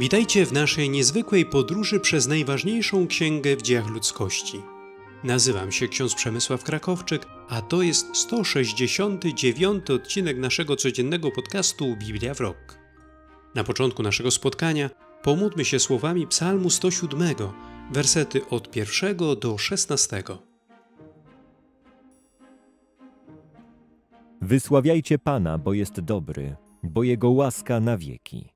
Witajcie w naszej niezwykłej podróży przez najważniejszą księgę w dziejach ludzkości. Nazywam się ksiądz Przemysław Krakowczyk, a to jest 169 odcinek naszego codziennego podcastu Biblia w Rok. Na początku naszego spotkania pomódmy się słowami Psalmu 107, wersety od 1 do 16. Wysławiajcie Pana, bo jest dobry, bo Jego łaska na wieki.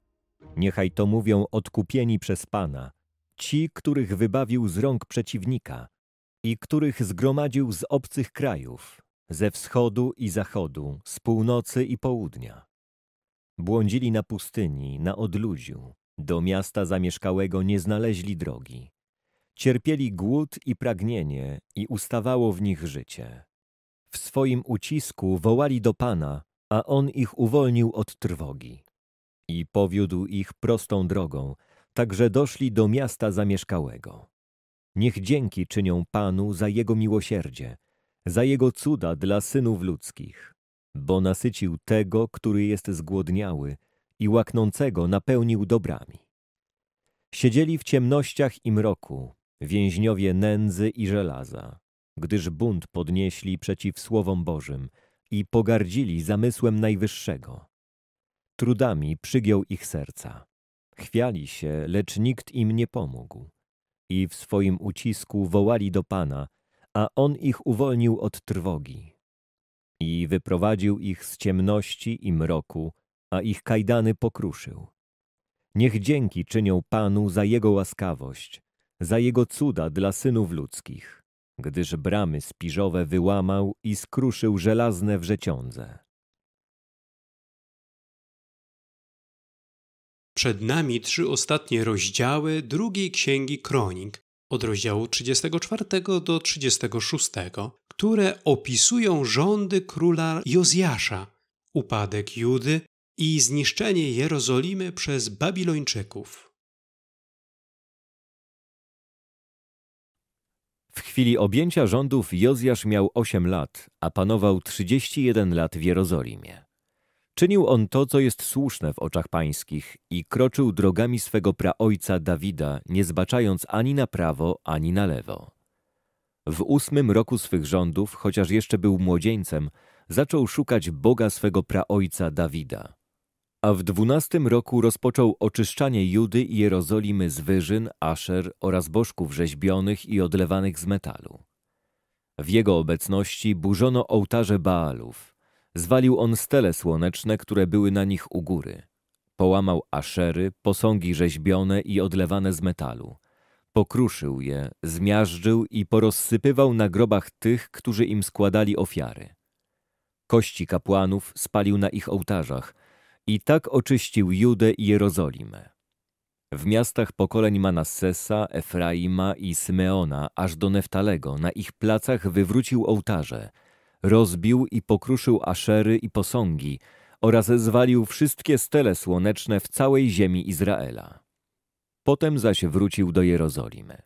Niechaj to mówią odkupieni przez Pana, ci, których wybawił z rąk przeciwnika i których zgromadził z obcych krajów, ze wschodu i zachodu, z północy i południa. Błądzili na pustyni, na odluziu, do miasta zamieszkałego nie znaleźli drogi. Cierpieli głód i pragnienie i ustawało w nich życie. W swoim ucisku wołali do Pana, a On ich uwolnił od trwogi. I powiódł ich prostą drogą, tak że doszli do miasta zamieszkałego. Niech dzięki czynią Panu za Jego miłosierdzie, za Jego cuda dla synów ludzkich, bo nasycił tego, który jest zgłodniały i łaknącego napełnił dobrami. Siedzieli w ciemnościach i mroku, więźniowie nędzy i żelaza, gdyż bunt podnieśli przeciw Słowom Bożym i pogardzili zamysłem Najwyższego. Trudami przygiął ich serca. Chwiali się, lecz nikt im nie pomógł. I w swoim ucisku wołali do Pana, a On ich uwolnił od trwogi. I wyprowadził ich z ciemności i mroku, a ich kajdany pokruszył. Niech dzięki czynią Panu za Jego łaskawość, za Jego cuda dla synów ludzkich, gdyż bramy spiżowe wyłamał i skruszył żelazne wrzeciądze. Przed nami trzy ostatnie rozdziały drugiej księgi Kronik, od rozdziału 34 do 36, które opisują rządy króla Jozjasza, upadek Judy i zniszczenie Jerozolimy przez Babilończyków. W chwili objęcia rządów Jozjasz miał 8 lat, a panował 31 lat w Jerozolimie. Czynił on to, co jest słuszne w oczach pańskich i kroczył drogami swego praojca Dawida, nie zbaczając ani na prawo, ani na lewo. W ósmym roku swych rządów, chociaż jeszcze był młodzieńcem, zaczął szukać Boga swego praojca Dawida. A w dwunastym roku rozpoczął oczyszczanie Judy i Jerozolimy z wyżyn, aszer oraz bożków rzeźbionych i odlewanych z metalu. W jego obecności burzono ołtarze Baalów – Zwalił on stele słoneczne, które były na nich u góry. Połamał aszery, posągi rzeźbione i odlewane z metalu. Pokruszył je, zmiażdżył i porozsypywał na grobach tych, którzy im składali ofiary. Kości kapłanów spalił na ich ołtarzach i tak oczyścił Judę i Jerozolimę. W miastach pokoleń Manassesa, Efraima i Symeona aż do Neftalego na ich placach wywrócił ołtarze – Rozbił i pokruszył aszery i posągi oraz zwalił wszystkie stele słoneczne w całej ziemi Izraela. Potem zaś wrócił do Jerozolimy.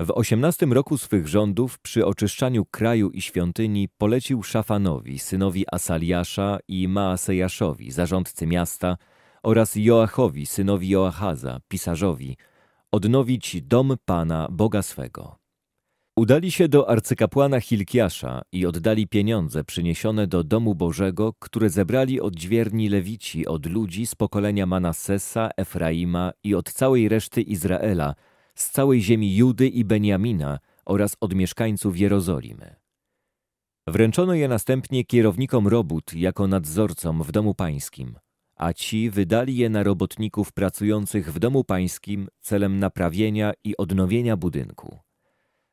W osiemnastym roku swych rządów przy oczyszczaniu kraju i świątyni polecił Szafanowi, synowi Asaliasza i Maasejaszowi, zarządcy miasta, oraz Joachowi, synowi Joachaza, pisarzowi, odnowić dom Pana, Boga swego. Udali się do arcykapłana Hilkiasza i oddali pieniądze przyniesione do domu Bożego, które zebrali od dźwierni Lewici, od ludzi z pokolenia Manassesa, Efraima i od całej reszty Izraela, z całej ziemi Judy i Beniamina oraz od mieszkańców Jerozolimy. Wręczono je następnie kierownikom robót jako nadzorcom w domu pańskim, a ci wydali je na robotników pracujących w domu pańskim celem naprawienia i odnowienia budynku.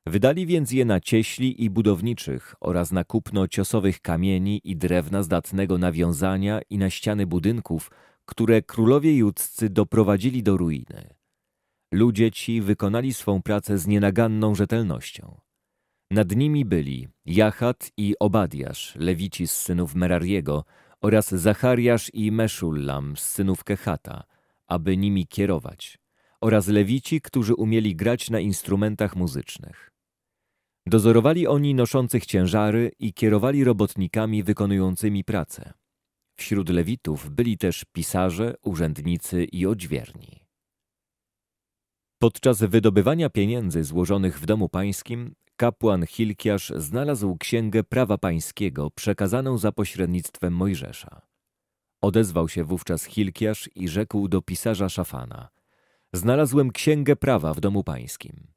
Wydali więc je na cieśli i budowniczych oraz na kupno ciosowych kamieni i drewna zdatnego nawiązania i na ściany budynków, które królowie judzcy doprowadzili do ruiny. Ludzie ci wykonali swą pracę z nienaganną rzetelnością. Nad nimi byli Jachat i Obadiasz, lewici z synów Merariego, oraz Zachariasz i Meszullam z synów Kehata, aby nimi kierować, oraz lewici, którzy umieli grać na instrumentach muzycznych. Dozorowali oni noszących ciężary i kierowali robotnikami wykonującymi pracę. Wśród Lewitów byli też pisarze, urzędnicy i odźwierni. Podczas wydobywania pieniędzy złożonych w domu pańskim, kapłan Hilkiasz znalazł księgę prawa pańskiego przekazaną za pośrednictwem Mojżesza. Odezwał się wówczas Hilkiasz i rzekł do pisarza Szafana: Znalazłem księgę prawa w domu pańskim.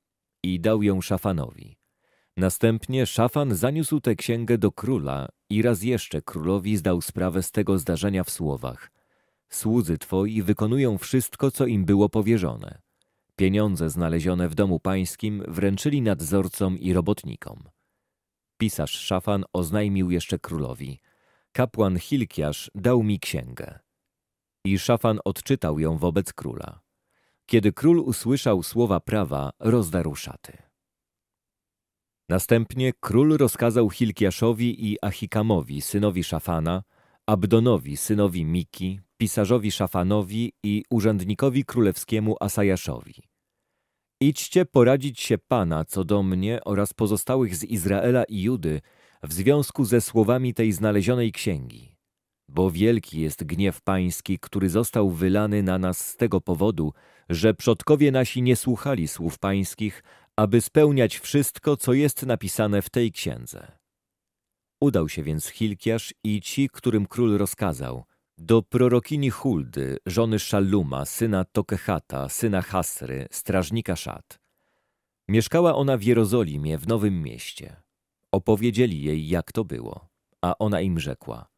I dał ją Szafanowi. Następnie szafan zaniósł tę księgę do króla i raz jeszcze królowi zdał sprawę z tego zdarzenia w słowach. Słudzy twoi wykonują wszystko, co im było powierzone. Pieniądze znalezione w domu pańskim wręczyli nadzorcom i robotnikom. Pisarz szafan oznajmił jeszcze królowi. Kapłan Hilkiasz dał mi księgę. I szafan odczytał ją wobec króla. Kiedy król usłyszał słowa prawa, rozdarł szaty. Następnie król rozkazał Hilkiaszowi i Achikamowi, synowi Szafana, Abdonowi, synowi Miki, pisarzowi Szafanowi i urzędnikowi królewskiemu Asajaszowi. Idźcie poradzić się Pana co do mnie oraz pozostałych z Izraela i Judy w związku ze słowami tej znalezionej księgi. Bo wielki jest gniew pański, który został wylany na nas z tego powodu, że przodkowie nasi nie słuchali słów pańskich, aby spełniać wszystko, co jest napisane w tej księdze. Udał się więc Hilkiasz i ci, którym król rozkazał, do prorokini Huldy, żony Szalluma, syna Tokehata, syna Hasry, strażnika Szat. Mieszkała ona w Jerozolimie, w Nowym Mieście. Opowiedzieli jej, jak to było, a ona im rzekła.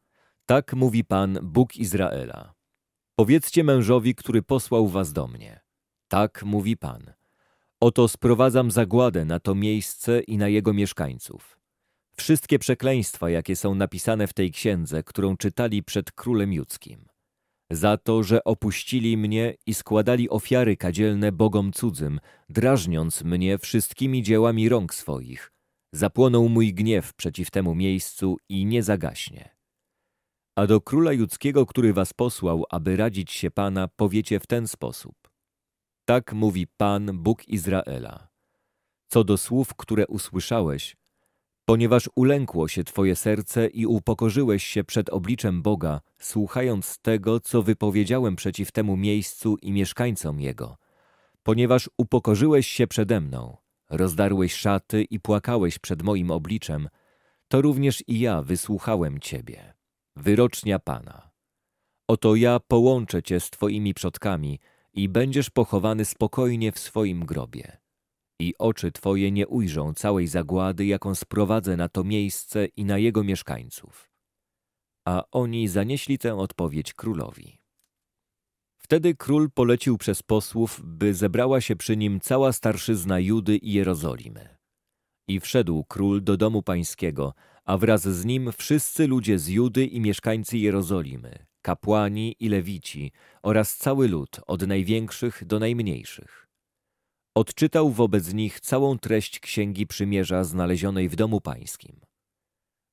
Tak mówi Pan, Bóg Izraela. Powiedzcie mężowi, który posłał was do mnie. Tak mówi Pan. Oto sprowadzam zagładę na to miejsce i na jego mieszkańców. Wszystkie przekleństwa, jakie są napisane w tej księdze, którą czytali przed królem judzkim. Za to, że opuścili mnie i składali ofiary kadzielne bogom cudzym, drażniąc mnie wszystkimi dziełami rąk swoich, zapłonął mój gniew przeciw temu miejscu i nie zagaśnie. A do króla judzkiego, który was posłał, aby radzić się Pana, powiecie w ten sposób. Tak mówi Pan, Bóg Izraela. Co do słów, które usłyszałeś, ponieważ ulękło się Twoje serce i upokorzyłeś się przed obliczem Boga, słuchając tego, co wypowiedziałem przeciw temu miejscu i mieszkańcom jego. Ponieważ upokorzyłeś się przede mną, rozdarłeś szaty i płakałeś przed moim obliczem, to również i ja wysłuchałem Ciebie. Wyrocznia Pana. Oto ja połączę Cię z Twoimi przodkami – i będziesz pochowany spokojnie w swoim grobie. I oczy Twoje nie ujrzą całej zagłady, jaką sprowadzę na to miejsce i na jego mieszkańców. A oni zanieśli tę odpowiedź królowi. Wtedy król polecił przez posłów, by zebrała się przy nim cała starszyzna Judy i Jerozolimy. I wszedł król do domu pańskiego, a wraz z nim wszyscy ludzie z Judy i mieszkańcy Jerozolimy, kapłani i lewici oraz cały lud od największych do najmniejszych. Odczytał wobec nich całą treść Księgi Przymierza znalezionej w domu pańskim.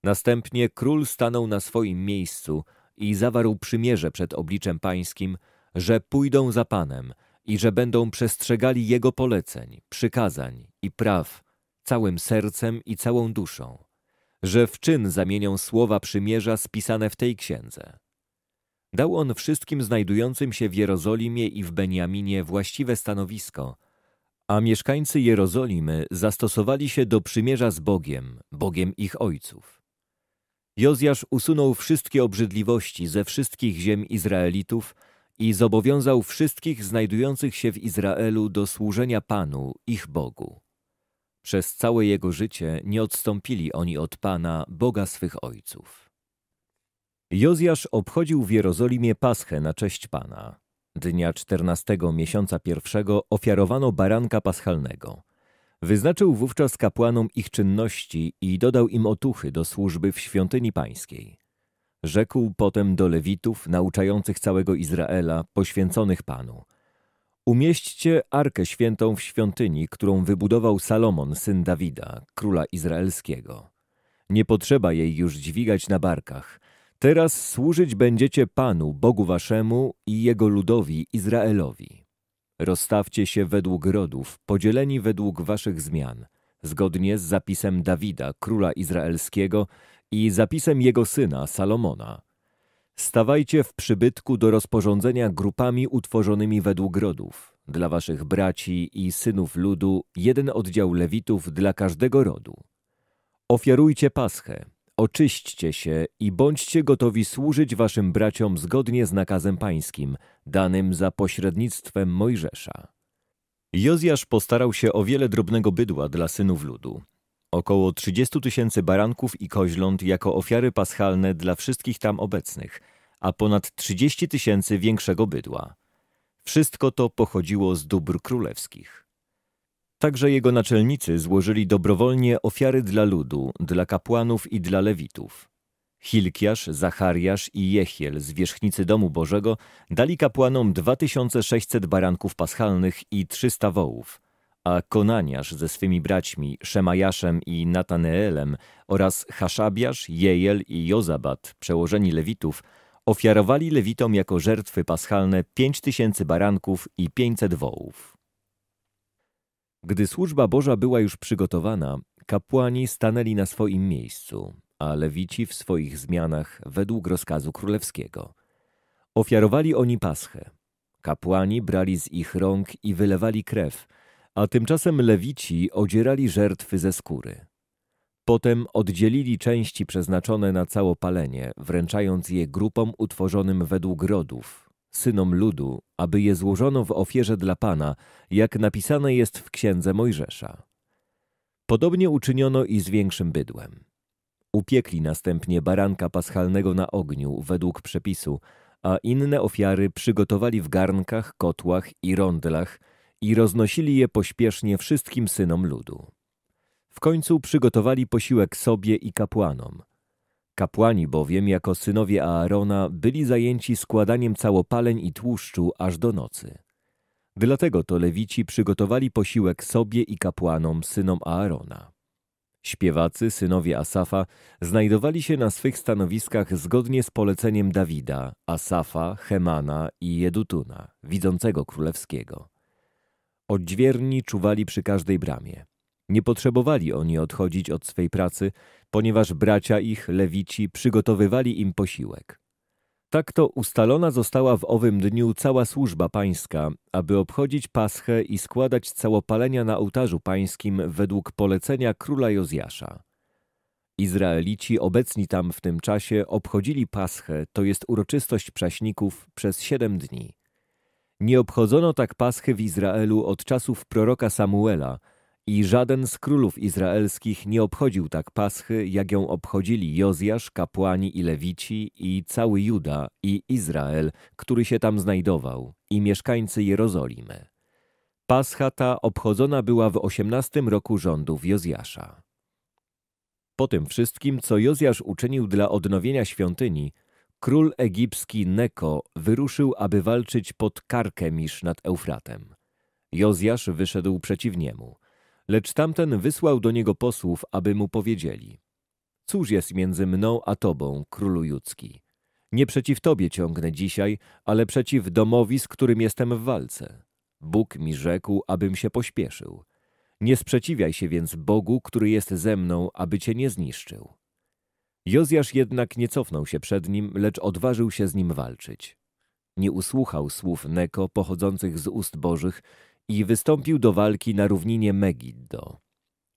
Następnie król stanął na swoim miejscu i zawarł przymierze przed obliczem pańskim, że pójdą za Panem i że będą przestrzegali Jego poleceń, przykazań i praw całym sercem i całą duszą, że w czyn zamienią słowa przymierza spisane w tej księdze. Dał on wszystkim znajdującym się w Jerozolimie i w Beniaminie właściwe stanowisko, a mieszkańcy Jerozolimy zastosowali się do przymierza z Bogiem, Bogiem ich ojców. Jozjasz usunął wszystkie obrzydliwości ze wszystkich ziem Izraelitów i zobowiązał wszystkich znajdujących się w Izraelu do służenia Panu, ich Bogu. Przez całe jego życie nie odstąpili oni od Pana, Boga swych ojców. Jozjasz obchodził w Jerozolimie Paschę na cześć Pana. Dnia czternastego miesiąca pierwszego ofiarowano baranka paschalnego. Wyznaczył wówczas kapłanom ich czynności i dodał im otuchy do służby w świątyni pańskiej. Rzekł potem do Lewitów, nauczających całego Izraela, poświęconych Panu. Umieśćcie Arkę Świętą w świątyni, którą wybudował Salomon, syn Dawida, króla izraelskiego. Nie potrzeba jej już dźwigać na barkach – Teraz służyć będziecie Panu, Bogu Waszemu i Jego ludowi Izraelowi. Rozstawcie się według rodów, podzieleni według Waszych zmian, zgodnie z zapisem Dawida, króla izraelskiego, i zapisem jego syna Salomona. Stawajcie w przybytku do rozporządzenia grupami utworzonymi według rodów. Dla waszych braci i synów ludu jeden oddział lewitów dla każdego rodu. Ofiarujcie paschę, Oczyśćcie się i bądźcie gotowi służyć waszym braciom zgodnie z nakazem pańskim, danym za pośrednictwem Mojżesza. Jozjasz postarał się o wiele drobnego bydła dla synów ludu. Około 30 tysięcy baranków i koźląt jako ofiary paschalne dla wszystkich tam obecnych, a ponad 30 tysięcy większego bydła. Wszystko to pochodziło z dóbr królewskich. Także jego naczelnicy złożyli dobrowolnie ofiary dla ludu, dla kapłanów i dla lewitów. Hilkiasz, Zachariasz i Jechiel, zwierzchnicy domu Bożego, dali kapłanom 2600 baranków paschalnych i 300 wołów, a Konaniasz ze swymi braćmi Szemajaszem i Nataneelem oraz Haszabiasz, Jejel i Jozabat, przełożeni Lewitów, ofiarowali Lewitom jako żertwy paschalne 5000 baranków i 500 wołów. Gdy służba Boża była już przygotowana, kapłani stanęli na swoim miejscu, a lewici w swoich zmianach według rozkazu królewskiego. Ofiarowali oni paschę. Kapłani brali z ich rąk i wylewali krew, a tymczasem lewici odzierali żertwy ze skóry. Potem oddzielili części przeznaczone na całopalenie, wręczając je grupom utworzonym według rodów, synom ludu, aby je złożono w ofierze dla Pana, jak napisane jest w Księdze Mojżesza. Podobnie uczyniono i z większym bydłem. Upiekli następnie baranka paschalnego na ogniu według przepisu, a inne ofiary przygotowali w garnkach, kotłach i rondlach i roznosili je pośpiesznie wszystkim synom ludu. W końcu przygotowali posiłek sobie i kapłanom, Kapłani bowiem, jako synowie Aarona, byli zajęci składaniem całopaleń i tłuszczu aż do nocy. Dlatego to lewici przygotowali posiłek sobie i kapłanom, synom Aarona. Śpiewacy, synowie Asafa, znajdowali się na swych stanowiskach zgodnie z poleceniem Dawida, Asafa, Chemana i Jedutuna, widzącego królewskiego. Odźwierni czuwali przy każdej bramie. Nie potrzebowali oni odchodzić od swej pracy, ponieważ bracia ich, lewici, przygotowywali im posiłek. Tak to ustalona została w owym dniu cała służba pańska, aby obchodzić Paschę i składać całopalenia na ołtarzu pańskim według polecenia króla Jozjasza. Izraelici obecni tam w tym czasie obchodzili Paschę, to jest uroczystość prześników, przez siedem dni. Nie obchodzono tak Paschy w Izraelu od czasów proroka Samuela – i żaden z królów izraelskich nie obchodził tak Paschy, jak ją obchodzili Jozjasz, kapłani i lewici i cały Juda i Izrael, który się tam znajdował i mieszkańcy Jerozolimy. Pascha ta obchodzona była w osiemnastym roku rządów Jozjasza. Po tym wszystkim, co Jozjasz uczynił dla odnowienia świątyni, król egipski Neko wyruszył, aby walczyć pod Karkemisz nad Eufratem. Jozjasz wyszedł przeciw niemu – Lecz tamten wysłał do niego posłów, aby mu powiedzieli. Cóż jest między mną a tobą, królu judzki? Nie przeciw tobie ciągnę dzisiaj, ale przeciw domowi, z którym jestem w walce. Bóg mi rzekł, abym się pośpieszył. Nie sprzeciwiaj się więc Bogu, który jest ze mną, aby cię nie zniszczył. Jozjasz jednak nie cofnął się przed nim, lecz odważył się z nim walczyć. Nie usłuchał słów Neko pochodzących z ust Bożych i wystąpił do walki na równinie Megiddo.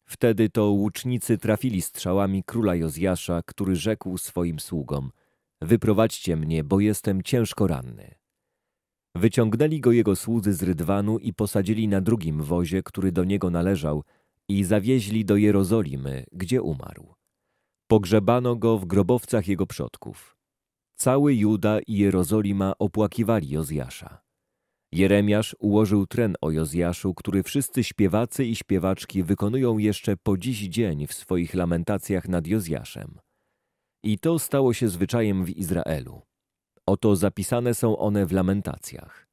Wtedy to łucznicy trafili strzałami króla Jozjasza, który rzekł swoim sługom – wyprowadźcie mnie, bo jestem ciężko ranny. Wyciągnęli go jego słudzy z Rydwanu i posadzili na drugim wozie, który do niego należał i zawieźli do Jerozolimy, gdzie umarł. Pogrzebano go w grobowcach jego przodków. Cały Juda i Jerozolima opłakiwali Jozjasza. Jeremiasz ułożył tren o Jozjaszu, który wszyscy śpiewacy i śpiewaczki wykonują jeszcze po dziś dzień w swoich lamentacjach nad Jozjaszem. I to stało się zwyczajem w Izraelu. Oto zapisane są one w lamentacjach.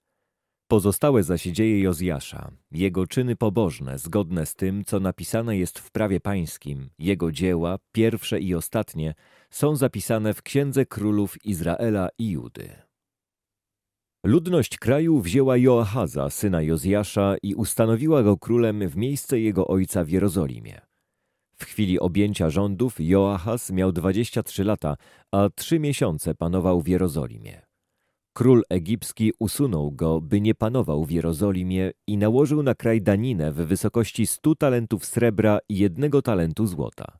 Pozostałe zaś dzieje Jozjasza, jego czyny pobożne, zgodne z tym, co napisane jest w prawie pańskim, jego dzieła, pierwsze i ostatnie, są zapisane w Księdze Królów Izraela i Judy. Ludność kraju wzięła Joachaza, syna Jozjasza i ustanowiła go królem w miejsce jego ojca w Jerozolimie. W chwili objęcia rządów Joachaz miał 23 lata, a trzy miesiące panował w Jerozolimie. Król egipski usunął go, by nie panował w Jerozolimie i nałożył na kraj daninę w wysokości 100 talentów srebra i jednego talentu złota.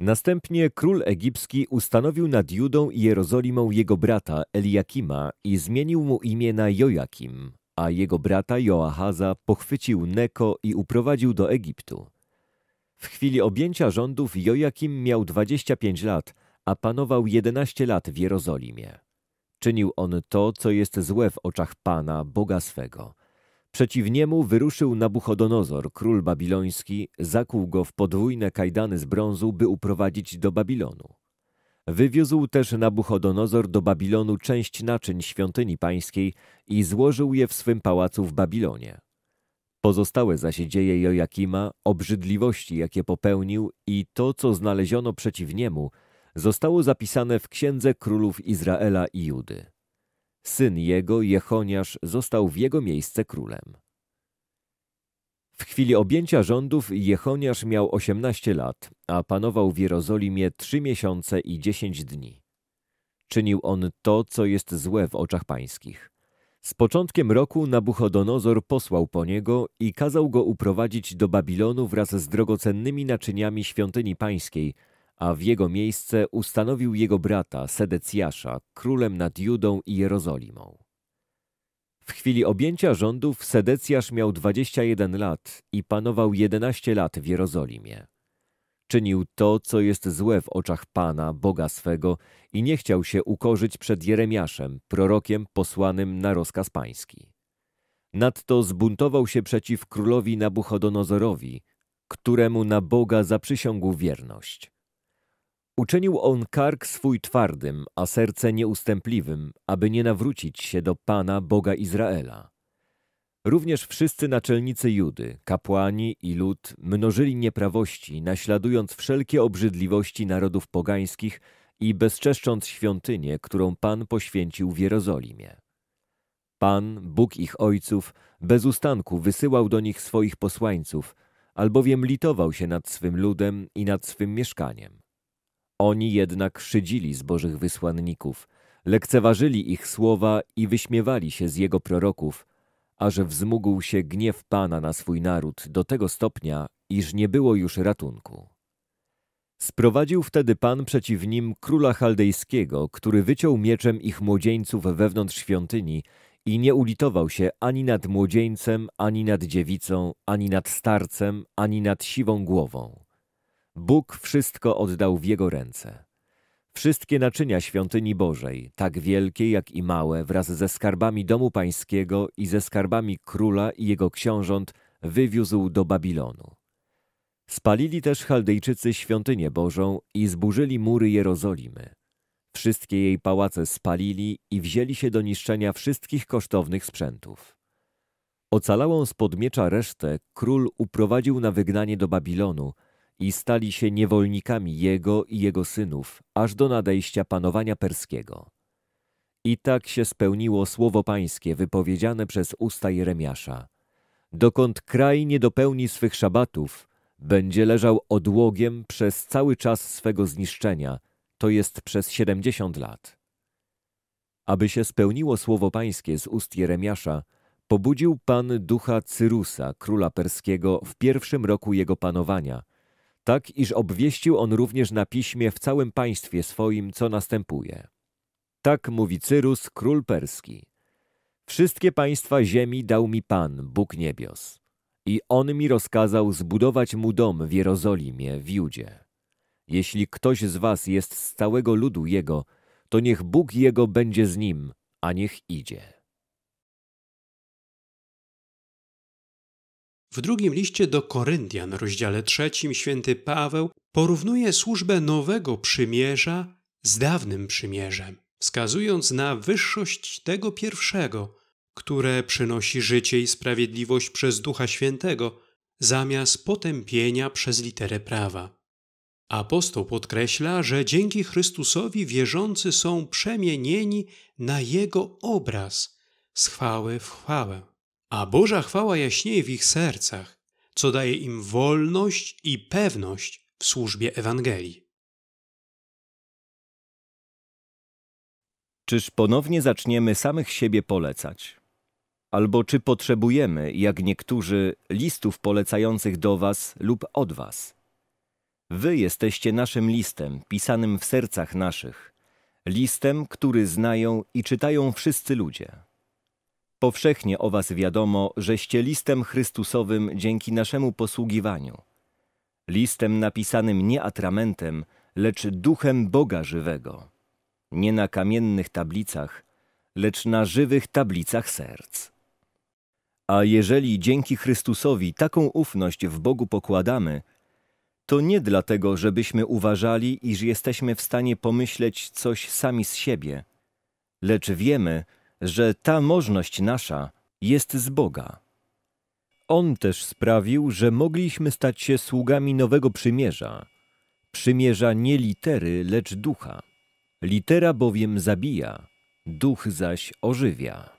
Następnie król egipski ustanowił nad Judą i Jerozolimą jego brata Eliakima i zmienił mu imię na Joakim, a jego brata Joahaza pochwycił Neko i uprowadził do Egiptu. W chwili objęcia rządów Joakim miał 25 lat, a panował 11 lat w Jerozolimie. Czynił on to, co jest złe w oczach Pana, Boga swego – Przeciw niemu wyruszył Nabuchodonozor, król babiloński, zakuł go w podwójne kajdany z brązu, by uprowadzić do Babilonu. Wywiózł też Nabuchodonozor do Babilonu część naczyń świątyni pańskiej i złożył je w swym pałacu w Babilonie. Pozostałe zaś dzieje Jojakima, obrzydliwości, jakie popełnił i to, co znaleziono przeciw niemu, zostało zapisane w Księdze Królów Izraela i Judy. Syn jego, Jechoniasz, został w jego miejsce królem. W chwili objęcia rządów Jechoniasz miał 18 lat, a panował w Jerozolimie trzy miesiące i dziesięć dni. Czynił on to, co jest złe w oczach pańskich. Z początkiem roku Nabuchodonozor posłał po niego i kazał go uprowadzić do Babilonu wraz z drogocennymi naczyniami świątyni pańskiej – a w jego miejsce ustanowił jego brata Sedecjasza królem nad Judą i Jerozolimą. W chwili objęcia rządów Sedecjasz miał 21 lat i panował 11 lat w Jerozolimie. Czynił to, co jest złe w oczach Pana, Boga swego i nie chciał się ukorzyć przed Jeremiaszem, prorokiem posłanym na rozkaz pański. Nadto zbuntował się przeciw królowi Nabuchodonozorowi, któremu na Boga zaprzysiągł wierność. Uczynił on kark swój twardym, a serce nieustępliwym, aby nie nawrócić się do Pana, Boga Izraela. Również wszyscy naczelnicy Judy, kapłani i lud mnożyli nieprawości, naśladując wszelkie obrzydliwości narodów pogańskich i bezczeszcząc świątynię, którą Pan poświęcił w Jerozolimie. Pan, Bóg ich ojców, bez ustanku wysyłał do nich swoich posłańców, albowiem litował się nad swym ludem i nad swym mieszkaniem. Oni jednak szydzili z Bożych wysłanników, lekceważyli ich słowa i wyśmiewali się z jego proroków, aż wzmógł się gniew Pana na swój naród do tego stopnia, iż nie było już ratunku. Sprowadził wtedy Pan przeciw nim króla chaldejskiego, który wyciął mieczem ich młodzieńców wewnątrz świątyni i nie ulitował się ani nad młodzieńcem, ani nad dziewicą, ani nad starcem, ani nad siwą głową. Bóg wszystko oddał w jego ręce. Wszystkie naczynia świątyni Bożej, tak wielkie jak i małe, wraz ze skarbami domu pańskiego i ze skarbami króla i jego książąt, wywiózł do Babilonu. Spalili też Chaldejczycy świątynię Bożą i zburzyli mury Jerozolimy. Wszystkie jej pałace spalili i wzięli się do niszczenia wszystkich kosztownych sprzętów. Ocalałą spod miecza resztę król uprowadził na wygnanie do Babilonu, i stali się niewolnikami jego i jego synów, aż do nadejścia panowania perskiego. I tak się spełniło słowo pańskie wypowiedziane przez usta Jeremiasza. Dokąd kraj nie dopełni swych szabatów, będzie leżał odłogiem przez cały czas swego zniszczenia, to jest przez siedemdziesiąt lat. Aby się spełniło słowo pańskie z ust Jeremiasza, pobudził Pan ducha Cyrusa, króla perskiego, w pierwszym roku jego panowania – tak iż obwieścił on również na piśmie w całym państwie swoim, co następuje. Tak mówi Cyrus, król perski. Wszystkie państwa ziemi dał mi Pan, Bóg niebios. I On mi rozkazał zbudować mu dom w Jerozolimie, w Judzie. Jeśli ktoś z was jest z całego ludu jego, to niech Bóg jego będzie z nim, a niech idzie. W drugim liście do Koryntian, rozdziale trzecim, święty Paweł porównuje służbę nowego przymierza z dawnym przymierzem, wskazując na wyższość tego pierwszego, które przynosi życie i sprawiedliwość przez Ducha Świętego, zamiast potępienia przez literę prawa. Apostoł podkreśla, że dzięki Chrystusowi wierzący są przemienieni na Jego obraz, z chwały w chwałę a Boża chwała jaśnieje w ich sercach, co daje im wolność i pewność w służbie Ewangelii. Czyż ponownie zaczniemy samych siebie polecać? Albo czy potrzebujemy, jak niektórzy, listów polecających do Was lub od Was? Wy jesteście naszym listem, pisanym w sercach naszych, listem, który znają i czytają wszyscy ludzie. Powszechnie o was wiadomo, żeście listem Chrystusowym dzięki naszemu posługiwaniu. Listem napisanym nie atramentem, lecz duchem Boga żywego. Nie na kamiennych tablicach, lecz na żywych tablicach serc. A jeżeli dzięki Chrystusowi taką ufność w Bogu pokładamy, to nie dlatego, żebyśmy uważali, iż jesteśmy w stanie pomyśleć coś sami z siebie, lecz wiemy, że że ta możność nasza jest z Boga. On też sprawił, że mogliśmy stać się sługami nowego przymierza. Przymierza nie litery, lecz ducha. Litera bowiem zabija, duch zaś ożywia.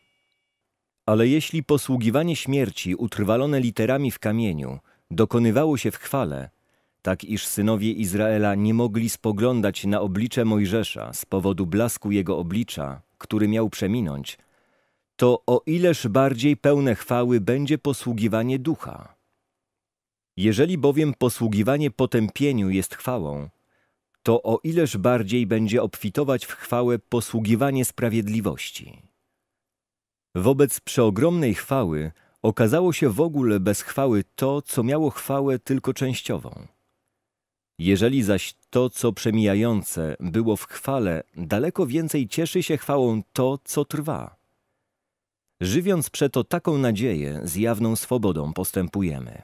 Ale jeśli posługiwanie śmierci utrwalone literami w kamieniu dokonywało się w chwale, tak iż synowie Izraela nie mogli spoglądać na oblicze Mojżesza z powodu blasku jego oblicza, który miał przeminąć, to o ileż bardziej pełne chwały będzie posługiwanie ducha. Jeżeli bowiem posługiwanie potępieniu jest chwałą, to o ileż bardziej będzie obfitować w chwałę posługiwanie sprawiedliwości. Wobec przeogromnej chwały okazało się w ogóle bez chwały to, co miało chwałę tylko częściową. Jeżeli zaś to, co przemijające, było w chwale, daleko więcej cieszy się chwałą to, co trwa. Żywiąc przeto taką nadzieję, z jawną swobodą postępujemy,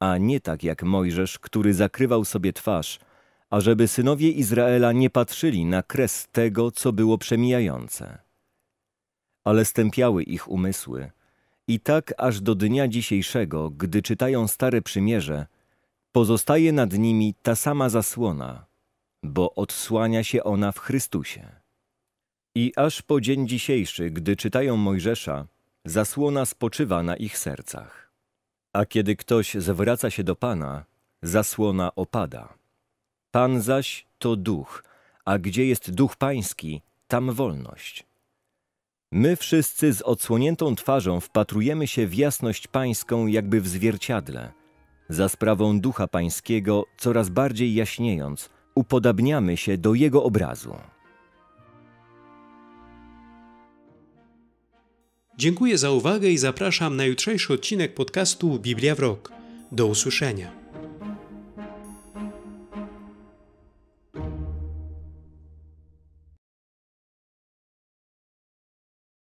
a nie tak jak Mojżesz, który zakrywał sobie twarz, ażeby synowie Izraela nie patrzyli na kres tego, co było przemijające. Ale stępiały ich umysły i tak aż do dnia dzisiejszego, gdy czytają Stare Przymierze – pozostaje nad nimi ta sama zasłona, bo odsłania się ona w Chrystusie. I aż po dzień dzisiejszy, gdy czytają Mojżesza, zasłona spoczywa na ich sercach. A kiedy ktoś zwraca się do Pana, zasłona opada. Pan zaś to duch, a gdzie jest duch pański, tam wolność. My wszyscy z odsłoniętą twarzą wpatrujemy się w jasność pańską jakby w zwierciadle – za sprawą Ducha Pańskiego, coraz bardziej jaśniejąc, upodabniamy się do Jego obrazu. Dziękuję za uwagę i zapraszam na jutrzejszy odcinek podcastu Biblia w Rok. Do usłyszenia.